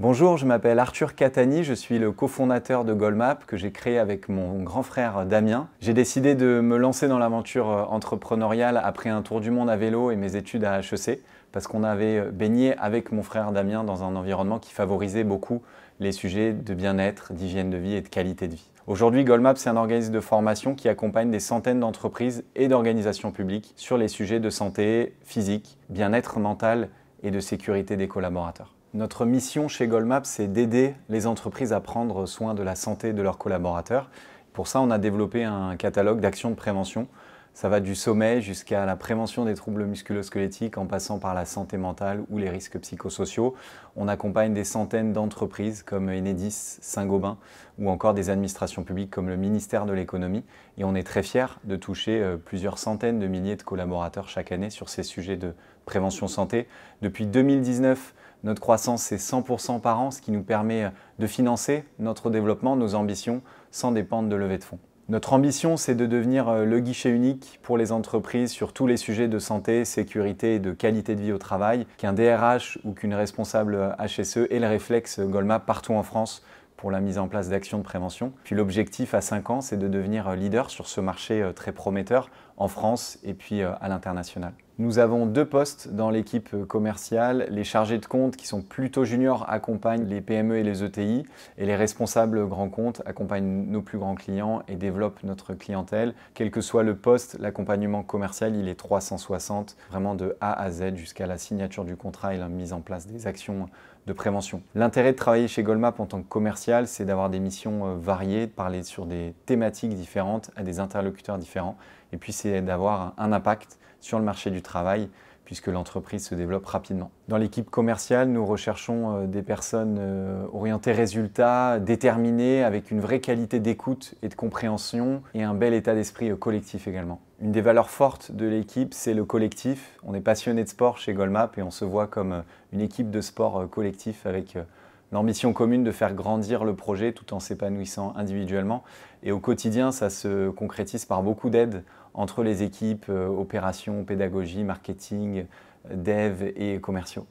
Bonjour, je m'appelle Arthur Catani, je suis le cofondateur de Goldmap que j'ai créé avec mon grand frère Damien. J'ai décidé de me lancer dans l'aventure euh, entrepreneuriale après un tour du monde à vélo et mes études à HEC parce qu'on avait euh, baigné avec mon frère Damien dans un environnement qui favorisait beaucoup les sujets de bien-être, d'hygiène de vie et de qualité de vie. Aujourd'hui, Goldmap, c'est un organisme de formation qui accompagne des centaines d'entreprises et d'organisations publiques sur les sujets de santé physique, bien-être mental et de sécurité des collaborateurs. Notre mission chez Goldmap, c'est d'aider les entreprises à prendre soin de la santé de leurs collaborateurs. Pour ça, on a développé un catalogue d'actions de prévention ça va du sommeil jusqu'à la prévention des troubles musculosquelettiques en passant par la santé mentale ou les risques psychosociaux. On accompagne des centaines d'entreprises comme Enedis, Saint-Gobain ou encore des administrations publiques comme le ministère de l'économie et on est très fiers de toucher euh, plusieurs centaines de milliers de collaborateurs chaque année sur ces sujets de prévention santé. Depuis 2019, notre croissance est 100% par an, ce qui nous permet euh, de financer notre développement, nos ambitions, sans dépendre de levée de fonds. Notre ambition, c'est de devenir euh, le guichet unique pour les entreprises sur tous les sujets de santé, sécurité et de qualité de vie au travail, qu'un DRH ou qu'une responsable HSE ait le réflexe Golma partout en France pour la mise en place d'actions de prévention. Puis l'objectif à 5 ans, c'est de devenir euh, leader sur ce marché euh, très prometteur en France et puis à l'international. Nous avons deux postes dans l'équipe commerciale. Les chargés de compte qui sont plutôt juniors accompagnent les PME et les ETI et les responsables grands comptes accompagnent nos plus grands clients et développent notre clientèle. Quel que soit le poste, l'accompagnement commercial, il est 360, vraiment de A à Z jusqu'à la signature du contrat et la mise en place des actions de prévention. L'intérêt de travailler chez Goldmap en tant que commercial, c'est d'avoir des missions euh, variées, de parler sur des thématiques différentes à des interlocuteurs différents et puis c'est d'avoir un impact sur le marché du travail puisque l'entreprise se développe rapidement. Dans l'équipe commerciale, nous recherchons euh, des personnes euh, orientées résultats, déterminées, avec une vraie qualité d'écoute et de compréhension et un bel état d'esprit euh, collectif également. Une des valeurs fortes de l'équipe, c'est le collectif. On est passionné de sport chez Goldmap et on se voit comme une équipe de sport collectif avec l'ambition commune de faire grandir le projet tout en s'épanouissant individuellement. Et au quotidien, ça se concrétise par beaucoup d'aides entre les équipes, euh, opérations, pédagogie, marketing, euh, dev et commerciaux.